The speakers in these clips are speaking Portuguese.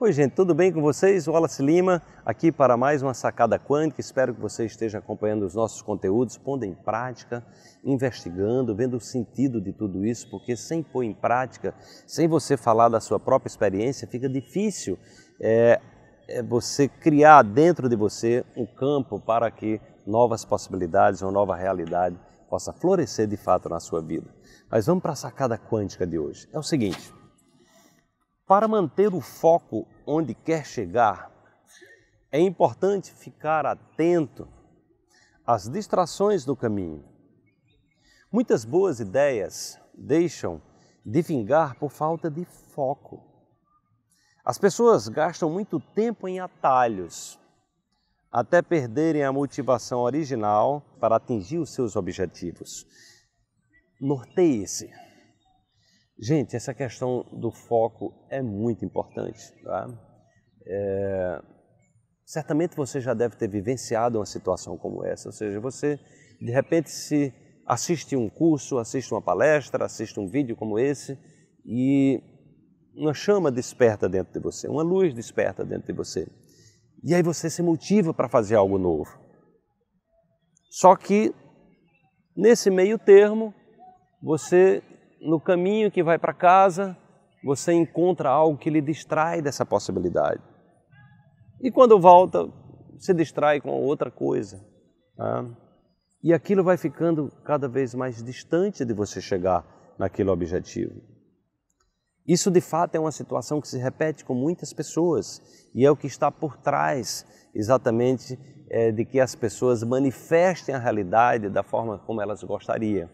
Oi, gente, tudo bem com vocês? Wallace Lima aqui para mais uma Sacada Quântica. Espero que você esteja acompanhando os nossos conteúdos, pondo em prática, investigando, vendo o sentido de tudo isso, porque sem pôr em prática, sem você falar da sua própria experiência, fica difícil é, é você criar dentro de você um campo para que novas possibilidades, uma nova realidade possa florescer de fato na sua vida. Mas vamos para a sacada quântica de hoje. É o seguinte. Para manter o foco onde quer chegar, é importante ficar atento às distrações do caminho. Muitas boas ideias deixam de vingar por falta de foco. As pessoas gastam muito tempo em atalhos, até perderem a motivação original para atingir os seus objetivos. Norteie-se. Gente, essa questão do foco é muito importante. Tá? É... Certamente você já deve ter vivenciado uma situação como essa, ou seja, você de repente se assiste um curso, assiste uma palestra, assiste um vídeo como esse e uma chama desperta dentro de você, uma luz desperta dentro de você. E aí você se motiva para fazer algo novo. Só que nesse meio termo, você no caminho que vai para casa, você encontra algo que lhe distrai dessa possibilidade. E quando volta, se distrai com outra coisa. Tá? E aquilo vai ficando cada vez mais distante de você chegar naquele objetivo. Isso de fato é uma situação que se repete com muitas pessoas e é o que está por trás exatamente é, de que as pessoas manifestem a realidade da forma como elas gostariam.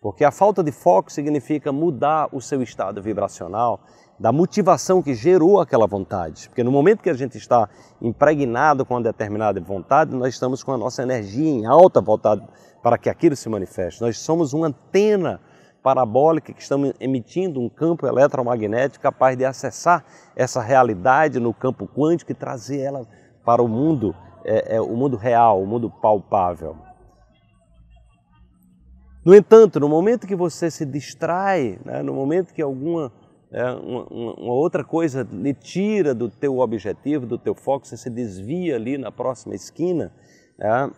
Porque a falta de foco significa mudar o seu estado vibracional, da motivação que gerou aquela vontade. Porque no momento que a gente está impregnado com uma determinada vontade, nós estamos com a nossa energia em alta voltada para que aquilo se manifeste. Nós somos uma antena parabólica que estamos emitindo um campo eletromagnético capaz de acessar essa realidade no campo quântico e trazer ela para o mundo, é, é, o mundo real, o mundo palpável. No entanto, no momento que você se distrai, né, no momento que alguma é, uma, uma, outra coisa lhe tira do teu objetivo, do teu foco, você se desvia ali na próxima esquina, né,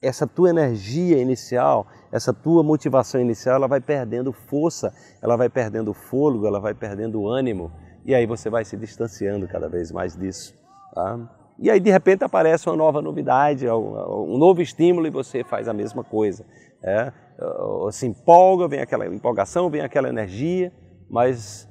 essa tua energia inicial, essa tua motivação inicial, ela vai perdendo força, ela vai perdendo fôlego, ela vai perdendo ânimo, e aí você vai se distanciando cada vez mais disso. Tá? E aí de repente aparece uma nova novidade, um novo estímulo e você faz a mesma coisa. É? Se empolga, vem aquela empolgação, vem aquela energia, mas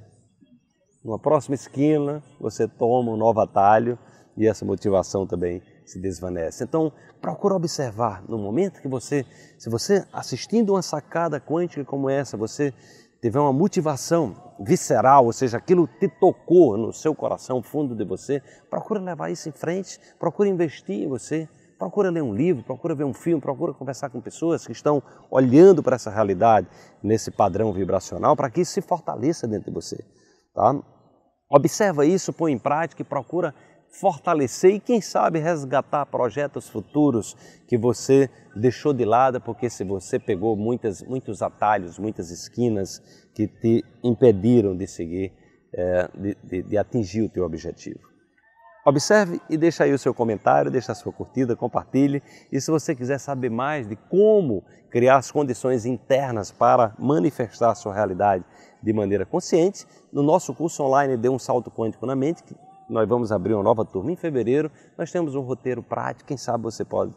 numa próxima esquina você toma um novo atalho e essa motivação também se desvanece. Então, procura observar no momento que você, se você assistindo uma sacada quântica como essa, você tiver uma motivação visceral, ou seja, aquilo te tocou no seu coração, fundo de você, procura levar isso em frente, procura investir em você, procura ler um livro, procura ver um filme, procura conversar com pessoas que estão olhando para essa realidade, nesse padrão vibracional, para que isso se fortaleça dentro de você. Tá? Observa isso, põe em prática e procura fortalecer e, quem sabe, resgatar projetos futuros que você deixou de lado, porque se você pegou muitas, muitos atalhos, muitas esquinas que te impediram de seguir, é, de, de, de atingir o teu objetivo. Observe e deixa aí o seu comentário, deixa a sua curtida, compartilhe. E se você quiser saber mais de como criar as condições internas para manifestar a sua realidade de maneira consciente, no nosso curso online Dê um Salto Quântico na Mente, nós vamos abrir uma nova turma em fevereiro. Nós temos um roteiro prático. Quem sabe você pode,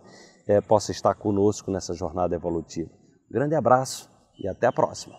é, possa estar conosco nessa jornada evolutiva. Grande abraço e até a próxima.